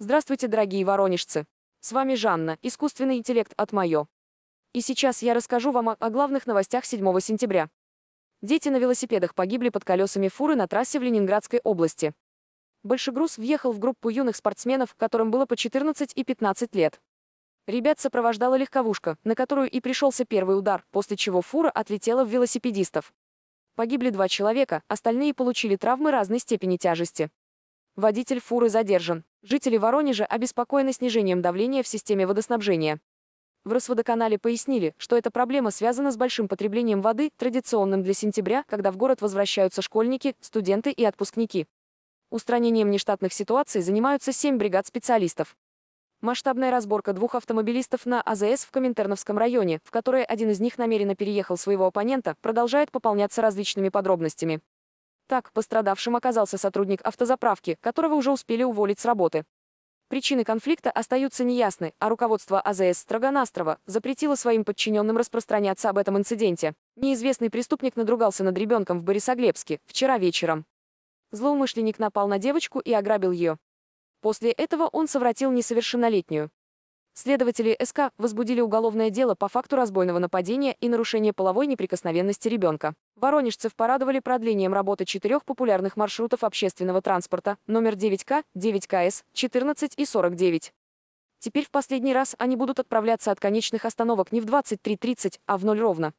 Здравствуйте, дорогие воронежцы! С вами Жанна, искусственный интеллект от Майо. И сейчас я расскажу вам о, о главных новостях 7 сентября. Дети на велосипедах погибли под колесами фуры на трассе в Ленинградской области. Большегруз въехал в группу юных спортсменов, которым было по 14 и 15 лет. Ребят сопровождала легковушка, на которую и пришелся первый удар, после чего фура отлетела в велосипедистов. Погибли два человека, остальные получили травмы разной степени тяжести. Водитель фуры задержан. Жители Воронежа обеспокоены снижением давления в системе водоснабжения. В Росводоканале пояснили, что эта проблема связана с большим потреблением воды, традиционным для сентября, когда в город возвращаются школьники, студенты и отпускники. Устранением нештатных ситуаций занимаются семь бригад специалистов. Масштабная разборка двух автомобилистов на АЗС в Коминтерновском районе, в которой один из них намеренно переехал своего оппонента, продолжает пополняться различными подробностями. Так, пострадавшим оказался сотрудник автозаправки, которого уже успели уволить с работы. Причины конфликта остаются неясны, а руководство АЗС Строганастрова запретило своим подчиненным распространяться об этом инциденте. Неизвестный преступник надругался над ребенком в Борисоглебске вчера вечером. Злоумышленник напал на девочку и ограбил ее. После этого он совратил несовершеннолетнюю. Следователи СК возбудили уголовное дело по факту разбойного нападения и нарушения половой неприкосновенности ребенка. Воронежцев порадовали продлением работы четырех популярных маршрутов общественного транспорта номер 9К, 9КС, 14 и 49. Теперь в последний раз они будут отправляться от конечных остановок не в 23.30, а в 0 ровно.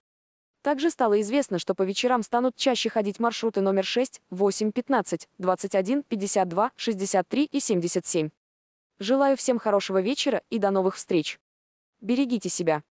Также стало известно, что по вечерам станут чаще ходить маршруты номер 6, 8, 15, 21, 52, 63 и 77. Желаю всем хорошего вечера и до новых встреч. Берегите себя.